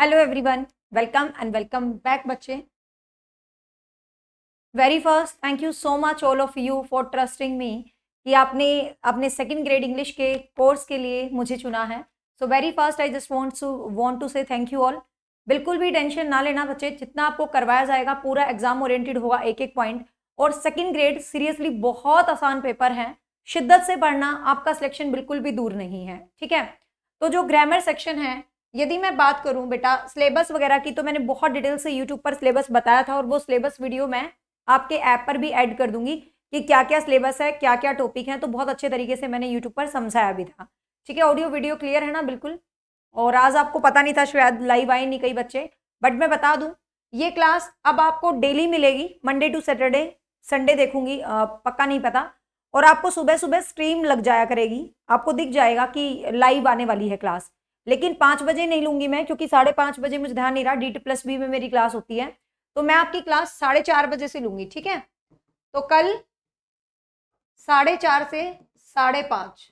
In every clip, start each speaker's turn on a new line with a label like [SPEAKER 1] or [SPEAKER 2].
[SPEAKER 1] Hello everyone welcome and welcome back बच्चे very
[SPEAKER 2] first thank you so much all of you for trusting me कि आपने अपने second grade English के course के लिए मुझे चुना है so very first I just want to want to say thank you all बिल्कुल भी टेंशन ना लेना बच्चे जितना आपको करवाया जाएगा पूरा एग्जाम ओरिएंटेड होगा एक एक पॉइंट और सेकेंड ग्रेड सीरियसली बहुत आसान पेपर है शिद्दत से पढ़ना आपका सिलेक्शन बिल्कुल भी दूर नहीं है ठीक है तो जो ग्रामर सेक्शन है यदि मैं बात करूं बेटा सिलेबस वगैरह की तो मैंने बहुत डिटेल से यूट्यूब पर सिलेबस बताया था और वो सिलेबस वीडियो मैं आपके ऐप पर भी ऐड कर दूंगी कि क्या क्या सिलेबस है क्या क्या टॉपिक है तो बहुत अच्छे तरीके से मैंने यूट्यूब पर समझाया भी था ठीक है ऑडियो वीडियो क्लियर है ना बिल्कुल और आज आपको पता नहीं था शायद लाइव आए नहीं कई बच्चे बट मैं बता दूँ ये क्लास अब आपको डेली मिलेगी मंडे टू सैटरडे संडे देखूंगी आ, पक्का नहीं पता और आपको सुबह सुबह स्ट्रीम लग जाया करेगी आपको दिख जाएगा कि लाइव आने वाली है क्लास लेकिन पांच बजे नहीं लूंगी मैं क्योंकि साढ़े पांच बजे मुझे ध्यान नहीं रहा डी टी प्लस बी में मेरी क्लास होती है तो मैं आपकी क्लास साढ़े चार बजे से लूंगी ठीक है तो कल साढ़े चार से साढ़े पांच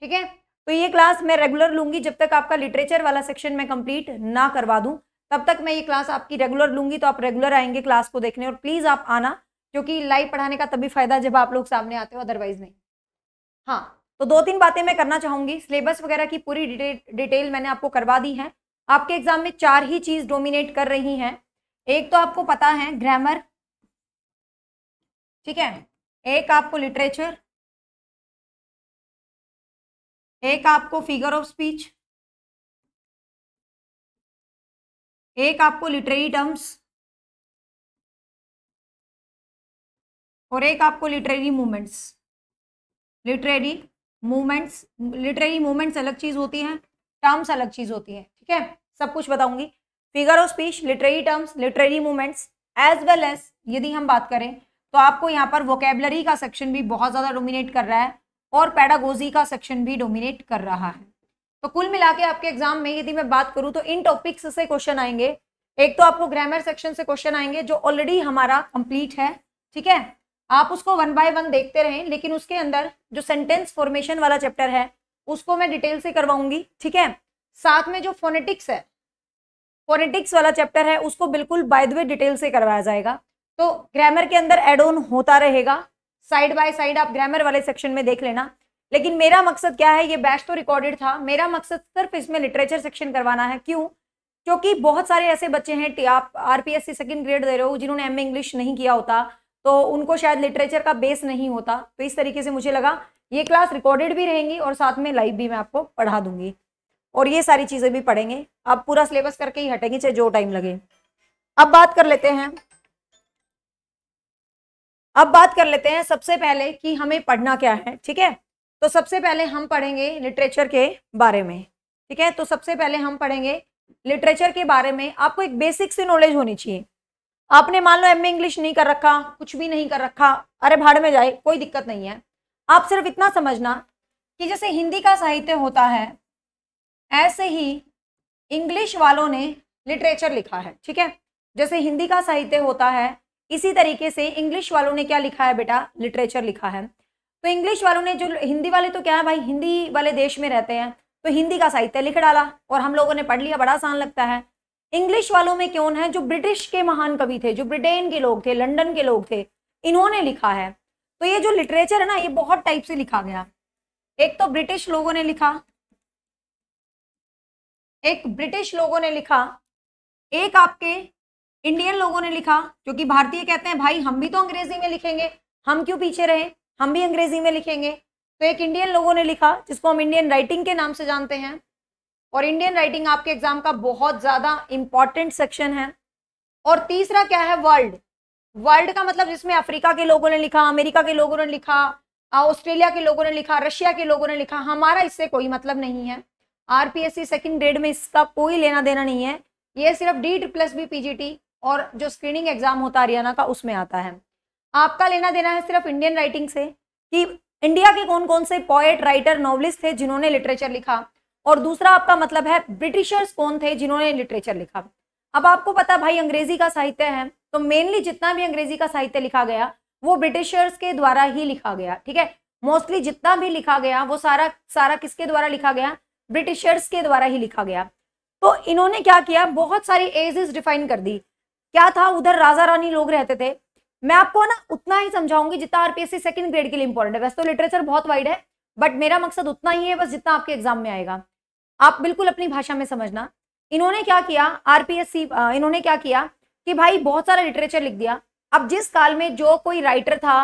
[SPEAKER 2] ठीक है तो ये क्लास मैं रेगुलर लूंगी जब तक आपका लिटरेचर वाला सेक्शन मैं कंप्लीट ना करवा दूं तब तक मैं ये क्लास आपकी रेगुलर लूंगी तो आप रेगुलर आएंगे क्लास को देखने और प्लीज़ आप आना क्योंकि लाइव पढ़ाने का तभी फायदा जब आप लोग सामने आते हो अदरवाइज नहीं हाँ तो दो तीन बातें मैं करना चाहूंगी सिलेबस वगैरह की पूरी डिटेल मैंने आपको करवा दी है आपके एग्जाम में
[SPEAKER 1] चार ही चीज डोमिनेट कर रही हैं एक तो आपको पता है ग्रामर ठीक है एक आपको लिटरेचर एक आपको फिगर ऑफ स्पीच एक आपको लिटरेरी टर्म्स और एक आपको literary movements literary
[SPEAKER 2] movements literary movements अलग चीज़ होती हैं टर्म्स अलग चीज़ होती हैं ठीक है सब कुछ बताऊंगी figure of speech literary terms literary movements as well as यदि हम बात करें तो आपको यहाँ पर वोकेबलरी का सेक्शन भी बहुत ज़्यादा डोमिनेट कर रहा है और पैडागोजी का सेक्शन भी डोमिनेट कर रहा है तो कुल मिला के आपके एग्जाम में यदि मैं बात करूँ तो इन टॉपिक्स से क्वेश्चन आएंगे एक तो आपको ग्रामर सेक्शन से क्वेश्चन आएंगे जो ऑलरेडी हमारा कंप्लीट है ठीक है आप उसको वन बाय वन देखते रहें लेकिन उसके अंदर जो सेंटेंस फॉर्मेशन वाला चैप्टर है उसको मैं डिटेल से करवाऊंगी ठीक है साथ में जो फोनेटिक्स है फोनेटिक्स वाला चैप्टर है उसको बिल्कुल बाय द वे डिटेल से करवाया जाएगा तो ग्रामर के अंदर एड ऑन होता रहेगा साइड बाय साइड आप ग्रामर वाले सेक्शन में देख लेना लेकिन मेरा मकसद क्या है ये बैच तो रिकॉर्डेड था मेरा मकसद सिर्फ इसमें लिटरेचर सेक्शन करवाना है क्यों क्योंकि बहुत सारे ऐसे बच्चे हैं आप आरपीएससी सेकंड ग्रेड दे रहे हो जिन्होंने एम इंग्लिश नहीं किया होता तो उनको शायद लिटरेचर का बेस नहीं होता तो इस तरीके से मुझे लगा ये क्लास रिकॉर्डेड भी रहेंगी और साथ में लाइव भी मैं आपको पढ़ा दूंगी और ये सारी चीज़ें भी पढ़ेंगे आप पूरा सिलेबस करके ही हटेंगे चाहे जो टाइम लगे अब बात कर लेते हैं अब बात कर लेते हैं सबसे पहले कि हमें पढ़ना क्या है ठीक है तो सबसे पहले हम पढ़ेंगे लिटरेचर के बारे में ठीक है तो सबसे पहले हम पढ़ेंगे लिटरेचर के बारे में आपको एक बेसिक से नॉलेज होनी चाहिए आपने मान लो एम इंग्लिश नहीं कर रखा कुछ भी नहीं कर रखा अरे भाड़ में जाए कोई दिक्कत नहीं है आप सिर्फ इतना समझना कि जैसे हिंदी का साहित्य होता है ऐसे ही इंग्लिश वालों ने लिटरेचर लिखा है ठीक है जैसे हिंदी का साहित्य होता है इसी तरीके से इंग्लिश वालों ने क्या लिखा है बेटा लिटरेचर लिखा है तो इंग्लिश वालों ने जो हिंदी वाले तो क्या है भाई हिंदी वाले देश में रहते हैं तो हिंदी का साहित्य लिख डाला और हम लोगों ने पढ़ लिया बड़ा आसान लगता है इंग्लिश वालों में क्यों है जो ब्रिटिश के महान कवि थे जो ब्रिटेन के लोग थे लंदन के लोग थे इन्होंने लिखा है तो ये जो लिटरेचर है ना ये बहुत टाइप से लिखा गया एक तो ब्रिटिश लोगों ने लिखा एक ब्रिटिश लोगों ने लिखा एक आपके इंडियन लोगों ने लिखा जो कि भारतीय कहते हैं भाई हम भी तो अंग्रेजी में लिखेंगे हम क्यों पीछे रहे हम भी अंग्रेजी में लिखेंगे तो एक इंडियन लोगों ने लिखा जिसको हम इंडियन राइटिंग के नाम से जानते हैं और इंडियन राइटिंग आपके एग्जाम का बहुत ज़्यादा इंपॉर्टेंट सेक्शन है और तीसरा क्या है वर्ल्ड वर्ल्ड का मतलब जिसमें अफ्रीका के लोगों ने लिखा अमेरिका के लोगों ने लिखा ऑस्ट्रेलिया के लोगों ने लिखा रशिया के लोगों ने लिखा हमारा इससे कोई मतलब नहीं है आरपीएससी सेकंड ग्रेड में इसका कोई लेना देना नहीं है ये सिर्फ डी प्लस बी पीजीटी और जो स्क्रीनिंग एग्जाम होता है हरियाणा का उसमें आता है आपका लेना देना है सिर्फ इंडियन राइटिंग से कि इंडिया के कौन कौन से पोएट राइटर नॉवलिस्ट थे जिन्होंने लिटरेचर लिखा और दूसरा आपका मतलब है ब्रिटिशर्स कौन थे जिन्होंने लिटरेचर लिखा अब आपको पता भाई अंग्रेजी का साहित्य है तो मेनली जितना भी अंग्रेजी का साहित्य लिखा गया वो ब्रिटिशर्स के द्वारा ही लिखा गया ठीक है मोस्टली जितना भी लिखा गया वो सारा सारा किसके द्वारा लिखा गया ब्रिटिशर्स के द्वारा ही लिखा गया तो इन्होंने क्या किया बहुत सारी एजेस डिफाइन कर दी क्या था उधर राजा रानी लोग रहते थे मैं आपको ना उतना ही समझाऊंगी जितना आरपीएससी सेकंड ग्रेड के लिए इंपॉर्टेंट है वैसे तो लिटरेचर बहुत वाइड है बट मेरा मकसद उतना ही है बस जितना आपके एग्जाम में आएगा आप बिल्कुल अपनी भाषा में समझना इन्होंने क्या किया आरपीएससी इन्होंने क्या किया कि भाई बहुत सारा लिटरेचर लिख दिया अब जिस काल में जो कोई राइटर था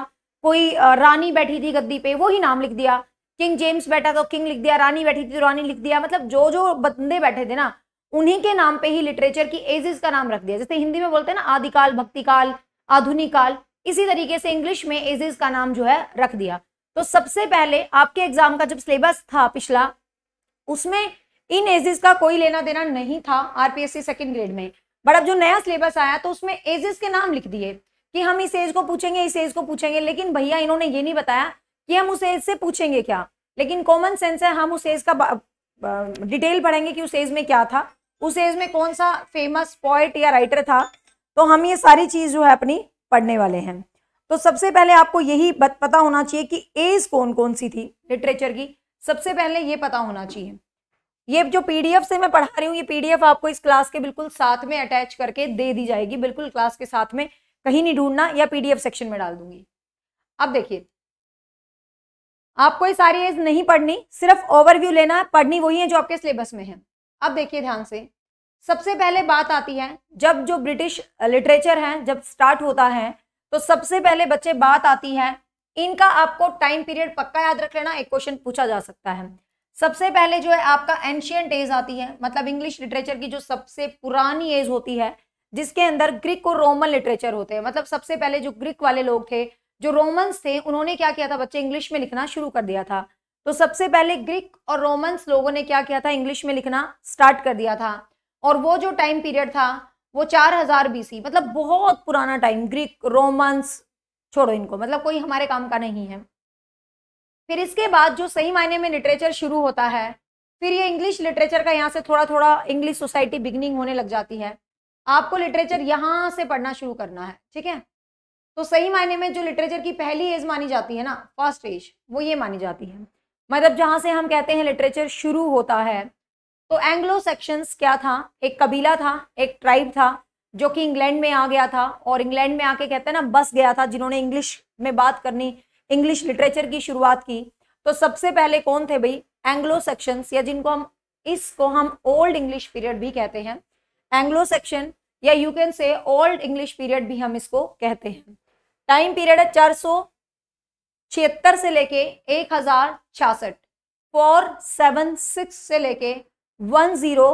[SPEAKER 2] कोई रानी बैठी थी गद्दी पे वो ही नाम लिख दिया किंग जेम्स बैठा तो किंग लिख दिया रानी बैठी थी तो रानी लिख दिया मतलब जो जो बंदे बैठे थे ना उन्हीं के नाम पे ही लिटरेचर की एजेस का नाम रख दिया जैसे हिंदी में बोलते हैं ना आदिकाल भक्तिकाल आधुनिक काल इसी तरीके से इंग्लिश में एजेस का नाम जो है रख दिया तो सबसे पहले आपके एग्जाम का जब सिलेबस था पिछला उसमें इन एजेस का कोई लेना देना नहीं था आरपीएससी सेकेंड ग्रेड में बट अब जो नया सिलेबस आया तो उसमें एजेस के नाम लिख दिए कि हम इस एज को पूछेंगे इस एज को पूछेंगे लेकिन भैया इन्होंने ये नहीं बताया कि हम उस एज से पूछेंगे क्या लेकिन कॉमन सेंस है हम उस एज का डिटेल पढ़ेंगे कि उस एज में क्या था उस एज में कौन सा फेमस पॉइट या राइटर था तो हम ये सारी चीज जो है अपनी पढ़ने वाले हैं तो सबसे पहले आपको यही पता होना चाहिए कि एज कौन कौन सी थी लिटरेचर की सबसे पहले ये पता होना चाहिए ये जो पीडीएफ से मैं पढ़ा रही हूँ ये पीडीएफ आपको इस क्लास के बिल्कुल साथ में अटैच करके दे दी जाएगी बिल्कुल क्लास के साथ में कहीं नहीं ढूंढना या पीडीएफ सेक्शन में डाल दूंगी अब देखिए आपको ये सारी एज नहीं पढ़नी सिर्फ ओवरव्यू लेना है पढ़नी वही है जो आपके सिलेबस में है अब देखिए ध्यान से सबसे पहले बात आती है जब जो ब्रिटिश लिटरेचर है जब स्टार्ट होता है तो सबसे पहले बच्चे बात आती है इनका आपको टाइम पीरियड पक्का याद रख लेना एक क्वेश्चन पूछा जा सकता है सबसे पहले जो है आपका एंशियंट एज आती है मतलब इंग्लिश लिटरेचर की जो सबसे पुरानी एज होती है जिसके अंदर ग्रीक और रोमन लिटरेचर होते हैं मतलब सबसे पहले जो ग्रीक वाले लोग थे जो रोमन्स थे उन्होंने क्या किया था बच्चे इंग्लिश में लिखना शुरू कर दिया था तो सबसे पहले ग्रीक और रोमन्स लोगों ने क्या किया था इंग्लिश में लिखना स्टार्ट कर दिया था और वो जो टाइम पीरियड था वो चार हजार बीसी मतलब बहुत पुराना टाइम ग्रीक रोमन्स छोड़ो इनको मतलब कोई हमारे काम का नहीं है फिर इसके बाद जो सही मायने में लिटरेचर शुरू होता है फिर ये इंग्लिश लिटरेचर का यहाँ से थोड़ा थोड़ा इंग्लिश सोसाइटी बिगनिंग होने लग जाती है आपको लिटरेचर यहाँ से पढ़ना शुरू करना है ठीक है तो सही मायने में जो लिटरेचर की पहली एज मानी जाती है ना फर्स्ट एज वो ये मानी जाती है मतलब जहाँ से हम कहते हैं लिटरेचर शुरू होता है तो एंग्लो सेक्शंस क्या था एक कबीला था एक ट्राइब था जो कि इंग्लैंड में आ गया था और इंग्लैंड में आके कहते हैं ना बस गया था जिन्होंने इंग्लिश में बात करनी इंग्लिश लिटरेचर की शुरुआत की तो सबसे पहले कौन थे भाई एंग्लो सेक्शंस या जिनको हम इसको हम ओल्ड इंग्लिश पीरियड भी कहते हैं एंग्लो सेक्शन या you can say Old English period भी हम इसको कहते हैं टाइम पीरियड है चार सौ छिहत्तर से लेके एक हजार छियासठ फोर सेवन सिक्स से लेके वन जीरो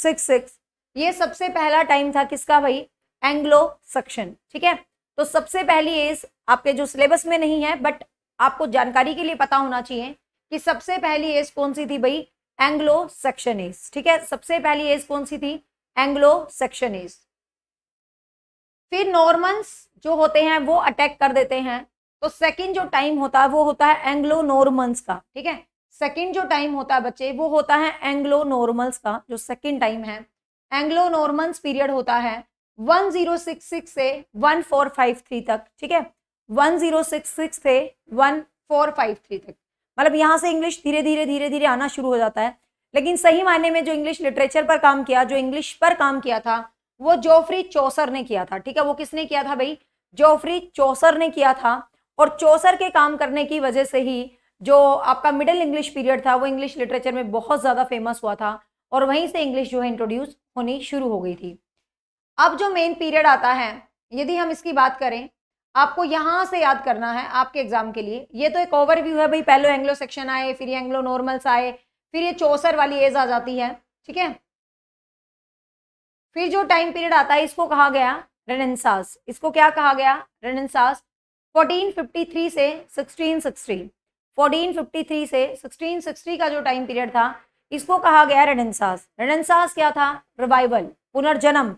[SPEAKER 2] सिक्स सिक्स ये सबसे पहला टाइम था किसका भाई एंग्लो सक्शन ठीक है तो सबसे पहली एज आपके जो सिलेबस में नहीं है बट आपको जानकारी के लिए पता होना चाहिए कि सबसे पहली एज कौन सी थी भाई एंग्लो सेक्शन एज ठीक है सबसे पहली एज कौन सी थी एंग्लो सेक्शन एज फिर नॉर्मन्स जो होते हैं वो अटैक कर देते हैं तो सेकंड जो टाइम होता है वो होता है एंग्लो नॉर्मन्स का ठीक है सेकेंड जो टाइम होता है बच्चे वो होता है एंग्लो नॉर्मल्स का जो सेकेंड टाइम है एंग्लो नॉर्मल्स पीरियड होता है 1066 से 1453 तक ठीक है 1066 से 1453 तक मतलब यहाँ से इंग्लिश धीरे धीरे धीरे धीरे आना शुरू हो जाता है लेकिन सही मायने में जो इंग्लिश लिटरेचर पर काम किया जो इंग्लिश पर काम किया था वो जोफ्री चौसर ने किया था ठीक है वो किसने किया था भाई जोफ्री चौसर ने किया था और चौसर के काम करने की वजह से ही जो आपका मिडिल इंग्लिश पीरियड था वो इंग्लिश लिटरेचर में बहुत ज़्यादा फेमस हुआ था और वहीं से इंग्लिश जो है इंट्रोड्यूस होनी शुरू हो गई थी अब जो मेन पीरियड आता है यदि हम इसकी बात करें आपको यहाँ से याद करना है आपके एग्जाम के लिए ये तो एक ओवरव्यू है भाई पहले एंग्लो सेक्शन आए फिर ये एंग्लो नॉर्मल्स आए फिर ये चौसर वाली एज आ जाती है ठीक है फिर जो टाइम पीरियड आता है इसको कहा गया रेनसास इसको क्या कहा गया रेनसास 1453 से 1660 1453 से 1660 का जो टाइम पीरियड था इसको कहा गया रेडेंसास रेडेंसास क्या था रिवाइवल पुनर्जन्म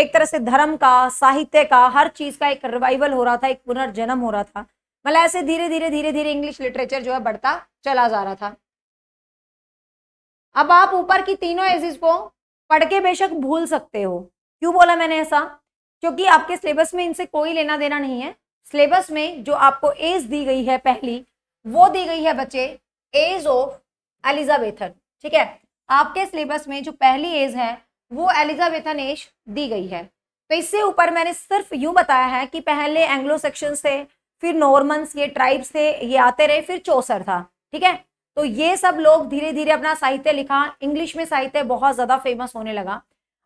[SPEAKER 2] एक तरह से धर्म का साहित्य का हर चीज का एक रिवाइवल हो रहा था एक पुनर्जन्म हो रहा था मतलब ऐसे धीरे धीरे धीरे धीरे इंग्लिश लिटरेचर जो है बढ़ता चला जा रहा था अब आप ऊपर की तीनों एजिस को पढ़ के बेशक भूल सकते हो क्यों बोला मैंने ऐसा क्योंकि आपके सिलेबस में इनसे कोई लेना देना नहीं है सिलेबस में जो आपको एज दी गई है पहली वो दी गई है बच्चे एज ऑफ एलिजाबेथन ठीक है आपके सिलेबस में जो पहली एज है वो एलिजाबेथन एज दी गई है तो इससे ऊपर मैंने सिर्फ यू बताया है कि पहले एंग्लो सेक्शन थे फिर नॉर्मन्स ये ट्राइब्स थे ये आते रहे फिर चौसर था ठीक है तो ये सब लोग धीरे धीरे अपना साहित्य लिखा इंग्लिश में साहित्य बहुत ज़्यादा फेमस होने लगा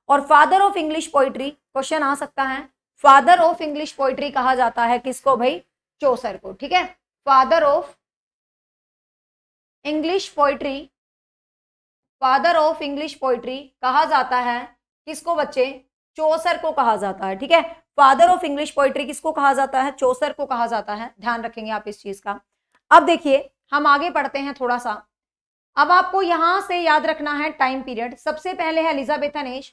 [SPEAKER 2] और father of English poetry question आ सकता है फादर ऑफ इंग्लिश पोइट्री कहा जाता है किसको भाई चौसर को ठीक है father of English poetry father of English poetry कहा जाता है किसको बच्चे चोसर को कहा जाता है ठीक है फादर ऑफ इंग्लिश पोइट्री किसको कहा जाता है चोसर को कहा जाता है ध्यान रखेंगे आप इस चीज का अब देखिए हम आगे पढ़ते हैं थोड़ा सा अब आपको यहां से याद रखना है टाइम पीरियड सबसे पहले है एलिजाबेथ अनेश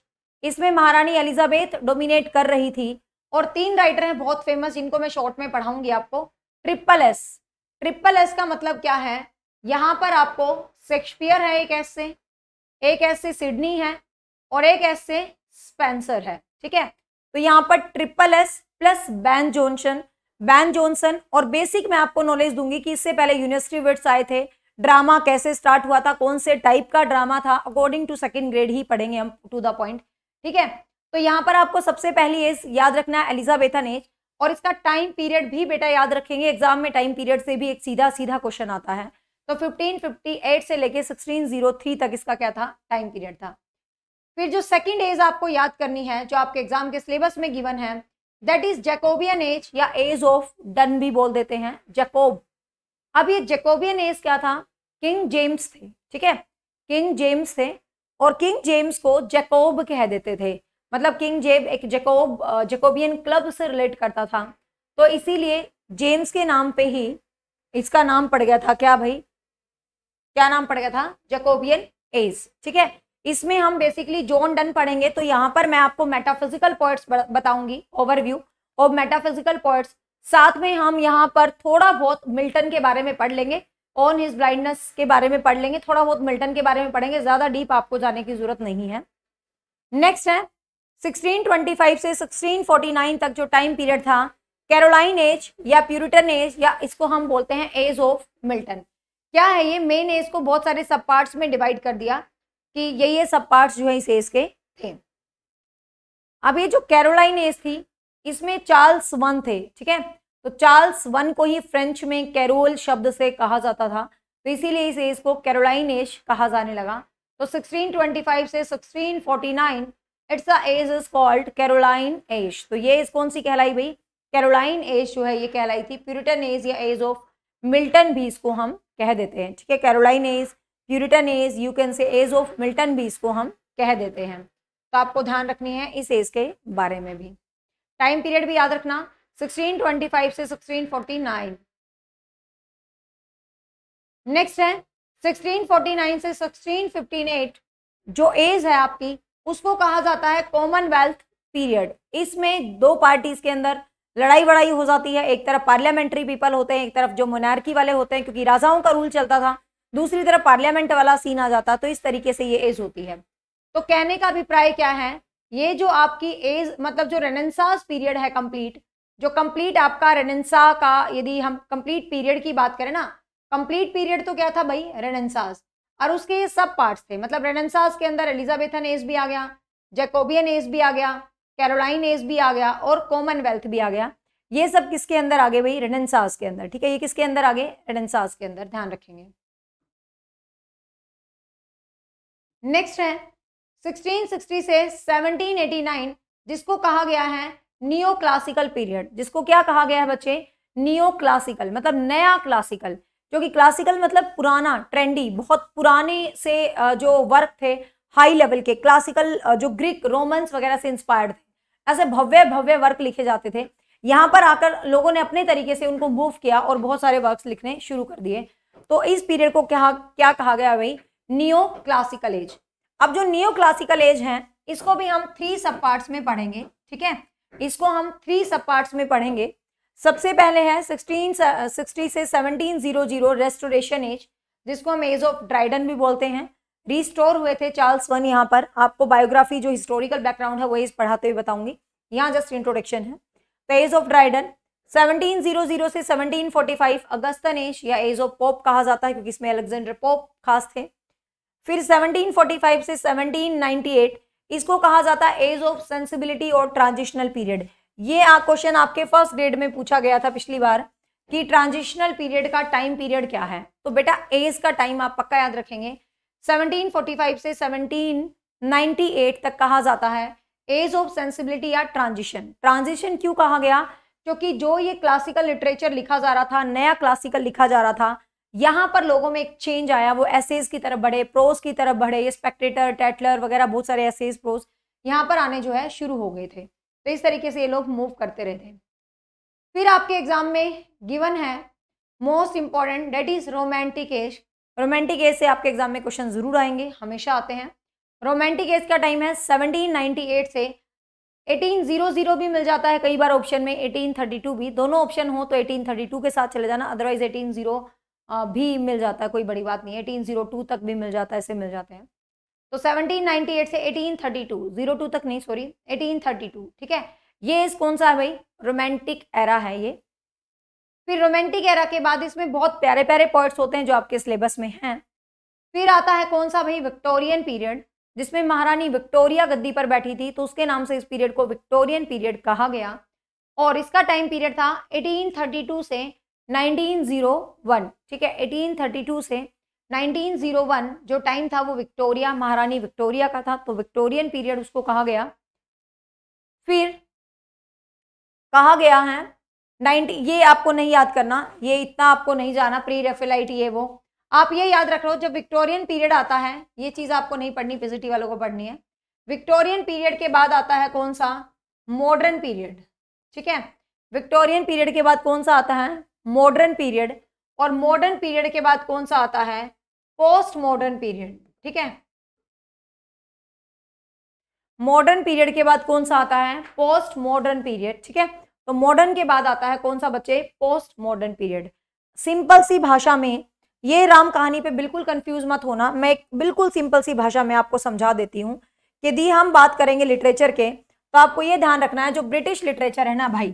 [SPEAKER 2] इसमें महारानी एलिजाबेथ डोमिनेट कर रही थी और तीन राइटर हैं बहुत फेमस जिनको मैं शॉर्ट में पढ़ाऊंगी आपको ट्रिपल एस ट्रिपल एस का मतलब क्या है यहाँ पर आपको शेक्सपियर है एक ऐसे एक ऐसे सिडनी है और एक ऐसे स्पेंसर है ठीक है तो यहाँ पर triple S plus Ben Jonson Ben Jonson और बेसिक मैं आपको नॉलेज दूंगी कि इससे पहले यूनिवर्सिटी वर्ड्स आए थे ड्रामा कैसे स्टार्ट हुआ था कौन से टाइप का ड्रामा था अकॉर्डिंग टू सेकेंड ग्रेड ही पढ़ेंगे हम टू द पॉइंट ठीक है तो यहाँ पर आपको सबसे पहली एज याद रखना है एलिजाबेथन एज और इसका टाइम पीरियड भी बेटा याद रखेंगे एग्जाम में टाइम पीरियड से भी एक सीधा सीधा क्वेश्चन आता है तो 1558 से लेके 1603 तक इसका क्या था टाइम पीरियड था फिर जो सेकेंड एज आपको याद करनी है जो आपके एग्जाम के सिलेबस में गिवन है दैट इज जैकोबियन एज या एज ऑफ डन भी बोल देते हैं जैकोब अब ये जैकोबियन एज क्या था किंग जेम्स थे ठीक है किंग जेम्स थे और किंग जेम्स को जैकोब कह देते थे मतलब किंग जेब एक जैकोब जैकोबियन क्लब से रिलेट करता था तो इसीलिए जेम्स के नाम पे ही इसका नाम पड़ गया था क्या भाई क्या नाम पड़ गया था जेकोबियन एज ठीक है इसमें हम बेसिकली जोन डन पढ़ेंगे तो यहाँ पर मैं आपको मेटाफिजिकल पॉइंट्स बताऊंगी ओवरव्यू और मेटाफिजिकल पॉइंट्स साथ में हम यहाँ पर थोड़ा बहुत मिल्टन के बारे में पढ़ लेंगे ऑन हिज ब्लाइंडनेस के बारे में पढ़ लेंगे थोड़ा बहुत मिल्टन के बारे में पढ़ेंगे ज़्यादा डीप आपको जाने की जरूरत नहीं है नेक्स्ट है 1625 से 1649 तक जो टाइम पीरियड था कैरोलाइन एज या प्यूरिटन एज या इसको हम बोलते हैं एज ऑफ मिल्टन क्या है ये मेन है इसको बहुत सारे सब पार्ट्स में डिवाइड कर दिया कि ये ये सब पार्ट्स जो है इस एस के थे अब ये जो कैरोलाइन एस थी इसमें चार्ल्स वन थे ठीक है तो चार्ल्स वन को ही फ्रेंच में कैरोल शब्द से कहा जाता था तो इसीलिए इस एज को कैरोलाइन एज कहा जाने लगा तो 1625 से 1649 it's the age is called Caroline age तो ये एज कौन सी कहलाई भाई कैरोलाइन एज जो है ये कहलाई थी प्यूरिटन एज या एज ऑफ मिल्टन भी इसको हम कह देते हैं ठीक है Caroline age Puritan age you can say age of Milton भी इसको हम कह देते हैं तो आपको ध्यान रखनी है इस एज के बारे में भी टाइम पीरियड भी याद रखना 1625 से 1649 नेक्स्ट है 1649 से 1658 जो एज है आपकी उसको कहा जाता है कॉमनवेल्थ पीरियड इसमें दो पार्टीज के अंदर लड़ाई वड़ाई हो जाती है एक तरफ पार्लियामेंट्री पीपल होते हैं एक तरफ जो मोनार्की वाले होते हैं क्योंकि राजाओं का रूल चलता था दूसरी तरफ पार्लियामेंट वाला सीन आ जाता तो इस तरीके से ये एज होती है तो कहने का अभिप्राय क्या है ये जो आपकी एज मतलब जो रेनेसास पीरियड है कंप्लीट जो कंप्लीट आपका रेनेसा का यदि हम कंप्लीट पीरियड की बात करें ना कंप्लीट पीरियड तो क्या था भाई रेनेसास और उसके ये सब पार्ट्स थे मतलब रेनेसास के अंदर एलिजाबेथन एज भी आ गया जैकोबियन एज भी आ गया कैरोलाइन एज भी आ गया और कॉमनवेल्थ भी आ गया ये सब किसके अंदर आ गए भाई
[SPEAKER 1] रेडनसास के अंदर ठीक है ये किसके अंदर आ गए के अंदर ध्यान रखेंगे नेक्स्ट है 1660 से 1789
[SPEAKER 2] जिसको कहा गया है नियो क्लासिकल पीरियड जिसको क्या कहा गया है बच्चे नियो क्लासिकल मतलब नया क्लासिकल क्योंकि क्लासिकल मतलब पुराना ट्रेंडी बहुत पुराने से जो वर्क थे हाई लेवल के क्लासिकल जो ग्रीक रोमन्स वगैरह से इंस्पायर्ड थे ऐसे भव्य भव्य वर्क लिखे जाते थे यहाँ पर आकर लोगों ने अपने तरीके से उनको मूव किया और बहुत सारे वर्क्स लिखने शुरू कर दिए तो इस पीरियड को क्या क्या कहा गया भाई नियो क्लासिकल एज अब जो नियो क्लासिकल एज है इसको भी हम थ्री सब पार्ट्स में पढ़ेंगे ठीक है इसको हम थ्री सब पार्ट्स में पढ़ेंगे सबसे पहले है सिक्सटीन सिक्सटी से seventeen zero zero Restoration age जिसको हम एज ऑफ ड्राइडन भी बोलते हैं रिस्टोर हुए थे चार्ल्स वन यहाँ पर आपको बायोग्राफी जो हिस्टोरिकल बैकग्राउंड है वही पढ़ाते हुए बताऊंगी यहाँ जस्ट इंट्रोडक्शन है तो एज ऑफ ड्राइडन 1700 से 1745 अगस्तन एज या एज ऑफ पोप कहा जाता है क्योंकि इसमें अलेक्जेंडर पोप खास थे फिर 1745 से 1798 इसको कहा जाता है एज ऑफ सेंसिबिलिटी और ट्रांजिशनल पीरियड ये क्वेश्चन आपके फर्स्ट ग्रेड में पूछा गया था पिछली बार कि ट्रांजिशनल पीरियड का टाइम पीरियड क्या है तो बेटा एज का टाइम आप पक्का याद रखेंगे 1745 से 1798 तक कहा जाता है एज ऑफ सेंसिबिलिटी या ट्रांजिशन ट्रांजिशन क्यों कहा गया क्योंकि जो ये क्लासिकल लिटरेचर लिखा जा रहा था नया क्लासिकल लिखा जा रहा था यहाँ पर लोगों में एक चेंज आया वो एसेज की तरफ बढ़े प्रोज की तरफ बढ़े ये स्पेक्टेटर टेटलर वगैरह बहुत सारे एसेज प्रोज यहाँ पर आने जो है शुरू हो गए थे तो इस तरीके से ये लोग मूव करते रहे थे फिर आपके एग्जाम में गिवन है most important date is romantic age romantic age से आपके एग्जाम में क्वेश्चन जरूर आएंगे हमेशा आते हैं रोमांटिक एज का टाइम है 1798 से 1800 भी मिल जाता है कई बार ऑप्शन में 1832 भी दोनों ऑप्शन हो तो 1832 के साथ चले जाना अदरवाइज जीरो भी मिल जाता है कोई बड़ी बात नहीं जीरो टू तक भी मिल जाता है ऐसे मिल जाते हैं तो 1798 से 1832 टू तक नहीं सॉरी 1832 ठीक है ये इस कौन सा है भाई रोमांटिक एरा है ये फिर रोमांटिक एरा के बाद इसमें बहुत प्यारे प्यारे पॉइंट्स होते हैं जो आपके सिलेबस में हैं फिर आता है कौन सा भाई विक्टोरियन पीरियड जिसमें महारानी विक्टोरिया गद्दी पर बैठी थी तो उसके नाम से इस पीरियड को विक्टोरियन पीरियड कहा गया और इसका टाइम पीरियड था 1832 से 1901 ठीक है 1832 से 1901 जो टाइम था वो विक्टोरिया महारानी विक्टोरिया का था तो विक्टोरियन पीरियड उसको कहा गया फिर कहा गया है नाइनटी ये आपको नहीं याद करना ये इतना आपको नहीं जाना प्री रेफेलाइट ये वो आप ये याद रख लो जब विक्टोरियन पीरियड आता है ये चीज़ आपको नहीं पढ़नी फिजिटी वालों को पढ़नी है विक्टोरियन पीरियड के बाद आता है कौन सा मॉडर्न पीरियड ठीक है विक्टोरियन पीरियड के बाद कौन सा आता है मॉडर्न पीरियड और मॉडर्न पीरियड के बाद कौन सा आता है पोस्ट मॉडर्न पीरियड ठीक है मॉडर्न पीरियड के बाद कौन सा आता है पोस्ट मॉडर्न पीरियड ठीक है तो मॉडर्न के बाद आता है कौन सा बच्चे पोस्ट मॉडर्न पीरियड सिंपल सी भाषा में ये राम कहानी पे बिल्कुल कंफ्यूज मत होना मैं एक बिल्कुल सिंपल सी भाषा में आपको समझा देती हूँ यदि हम बात करेंगे लिटरेचर के तो आपको ये ध्यान रखना है जो ब्रिटिश लिटरेचर है ना भाई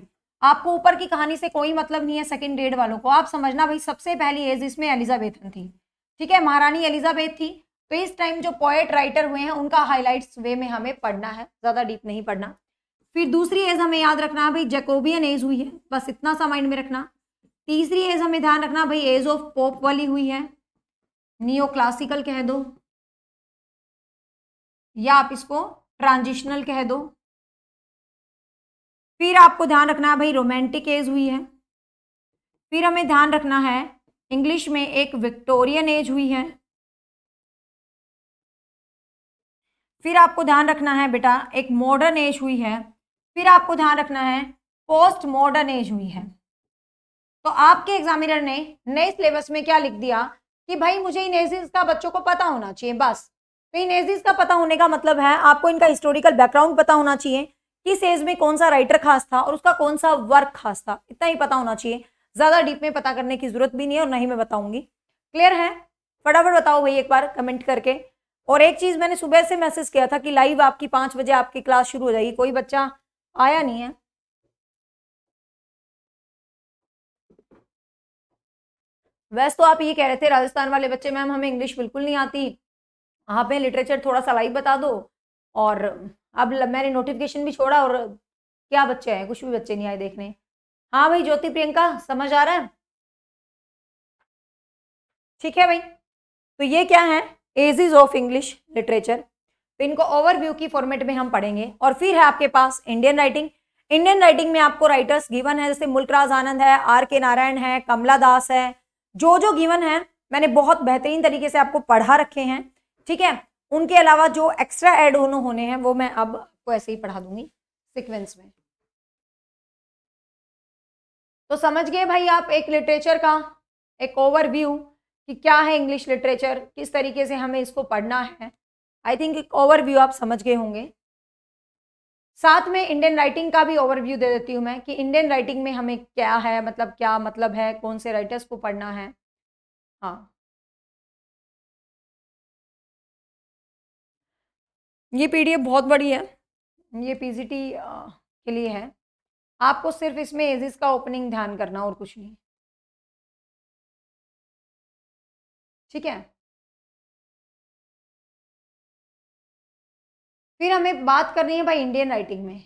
[SPEAKER 2] आपको ऊपर की कहानी से कोई मतलब नहीं है सेकंड ग्रेड वालों को आप समझना भाई सबसे पहली एज इसमें एलिजाबेथन थी ठीक है महारानी एलिजाबेथ थी तो इस टाइम जो पोएट राइटर हुए हैं उनका हाईलाइट्स वे में हमें पढ़ना है ज़्यादा डीप नहीं पढ़ना फिर दूसरी एज हमें याद रखना है भाई जैकोबियन एज हुई है बस इतना सा माइंड में रखना तीसरी एज हमें ध्यान रखना भाई एज ऑफ पोप वाली हुई है नियो क्लासिकल
[SPEAKER 1] कह दो या आप इसको ट्रांजिशनल कह दो फिर आपको ध्यान रखना है भाई रोमांटिक एज हुई है
[SPEAKER 2] फिर हमें ध्यान रखना है इंग्लिश में एक विक्टोरियन एज हुई है
[SPEAKER 1] फिर आपको ध्यान रखना है बेटा एक मॉडर्न एज हुई है फिर आपको ध्यान रखना है पोस्ट मॉडर्न एज हुई है तो
[SPEAKER 2] आपके एग्जामिनर ने नए सिलेबस में क्या लिख दिया कि भाई मुझे इनेजिस का बच्चों को पता होना चाहिए बस तो इनेजिस का पता होने का मतलब है आपको इनका हिस्टोरिकल बैकग्राउंड पता होना चाहिए किस एज में कौन सा राइटर खास था और उसका कौन सा वर्क खास था इतना ही पता होना चाहिए ज़्यादा डीप में पता करने की ज़रूरत भी नहीं है और नहीं मैं बताऊंगी क्लियर है फटाफट बताओ भाई एक बार कमेंट करके और एक चीज़ मैंने सुबह से मैसेज किया था कि लाइव आपकी पांच बजे आपकी क्लास शुरू हो जाएगी
[SPEAKER 1] कोई बच्चा आया नहीं है वैसे तो आप ये कह रहे थे राजस्थान वाले बच्चे मैम हमें इंग्लिश बिल्कुल नहीं
[SPEAKER 2] आती आप लिटरेचर थोड़ा सा लाइव बता दो और अब मैंने नोटिफिकेशन
[SPEAKER 1] भी छोड़ा और क्या बच्चे हैं कुछ भी बच्चे नहीं आए देखने हाँ भाई ज्योति प्रियंका समझ आ रहा है ठीक है भाई तो ये क्या है
[SPEAKER 2] एजिज ऑफ इंग्लिश लिटरेचर तो इनको ओवरव्यू की फॉर्मेट में हम पढ़ेंगे और फिर है आपके पास इंडियन राइटिंग इंडियन राइटिंग में आपको राइटर्स गिवन है जैसे मुल्कराज आनंद है आर के नारायण है कमला दास है जो जो गिवन है मैंने बहुत बेहतरीन तरीके से आपको पढ़ा रखे हैं ठीक है उनके अलावा जो एक्स्ट्रा एड उन्होंने होने हैं वो मैं अब आपको ऐसे ही पढ़ा दूंगी सिक्वेंस में तो समझ गए भाई आप एक लिटरेचर का एक ओवरव्यू कि क्या है इंग्लिश लिटरेचर किस तरीके से हमें इसको पढ़ना है आई थिंक एक ओवरव्यू आप समझ गए होंगे साथ में इंडियन राइटिंग का भी ओवरव्यू दे देती हूँ मैं कि इंडियन राइटिंग में हमें क्या है मतलब क्या
[SPEAKER 1] मतलब है कौन से राइटर्स को पढ़ना है हाँ ये पीडीएफ बहुत बड़ी है ये पीजीटी के लिए है आपको सिर्फ इसमें एजिस का ओपनिंग ध्यान करना और कुछ नहीं ठीक है फिर हमें बात करनी है भाई इंडियन राइटिंग में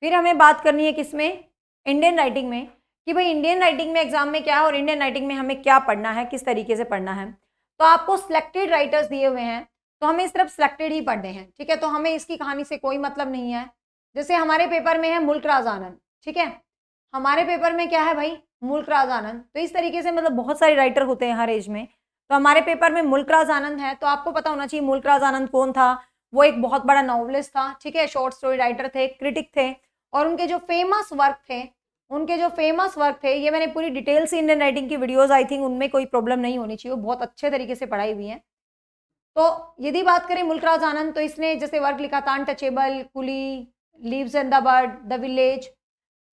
[SPEAKER 1] फिर हमें बात करनी है किसमें इंडियन राइटिंग में कि भाई इंडियन राइटिंग में एग्जाम में क्या है और इंडियन राइटिंग में
[SPEAKER 2] हमें क्या पढ़ना है किस तरीके से पढ़ना है तो आपको सिलेक्टेड राइटर्स दिए हुए हैं तो हमें सिर्फ सिलेक्टेड ही पढ़ने हैं ठीक है तो हमें इसकी कहानी से कोई मतलब नहीं है जैसे हमारे पेपर में है मुल्क राज आनंद ठीक है हमारे पेपर में क्या है भाई मुल्क राज आनंद तो इस तरीके से मतलब बहुत सारे राइटर होते हैं हर एज में तो हमारे पेपर में मुल्कराज आनंद है तो आपको पता होना चाहिए मुल्कराज आनंद कौन था वो एक बहुत बड़ा नॉवलिस्ट था ठीक है शॉर्ट स्टोरी राइटर थे क्रिटिक थे और उनके जो फेमस वर्क थे उनके जो फेमस वर्क थे ये मैंने पूरी डिटेल से इंडियन राइटिंग की वीडियोस आई थिंक उनमें कोई प्रॉब्लम नहीं होनी चाहिए वो बहुत अच्छे तरीके से पढ़ाई हुई है तो यदि बात करें मुल्कराज आनंद तो इसने जैसे वर्क लिखा था untouchable coolie leaves and the bird the village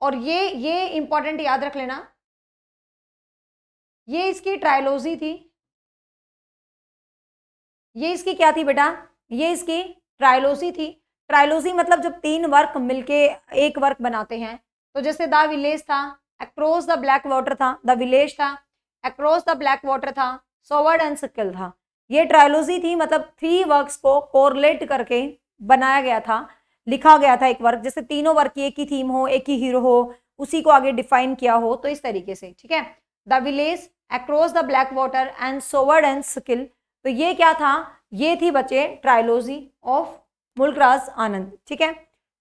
[SPEAKER 1] और ये ये इंपॉर्टेंट याद रख लेना ये इसकी ट्रायलॉजी थी ये इसकी क्या थी बेटा
[SPEAKER 2] ये इसकी ट्रायलोसी थी ट्रायलोसी मतलब जब तीन वर्क मिलके एक वर्क बनाते हैं तो जैसे द विलेज था अक्रॉस द ब्लैक वाटर था द विलेज था अक्रॉस द ब्लैक वाटर था सोवर्ड एंड सिकल था ये ट्रायलोजी थी मतलब थ्री वर्क्स को कोरलेट करके बनाया गया था लिखा गया था एक वर्क जैसे तीनों वर्क की एक ही थीम हो एक ही हीरो हो उसी को आगे डिफाइन किया हो तो इस तरीके से ठीक है the village across the black water and sword and sickle तो ये क्या था ये थी बच्चे ट्रायलॉजी ऑफ मुल्कराज आनंद ठीक है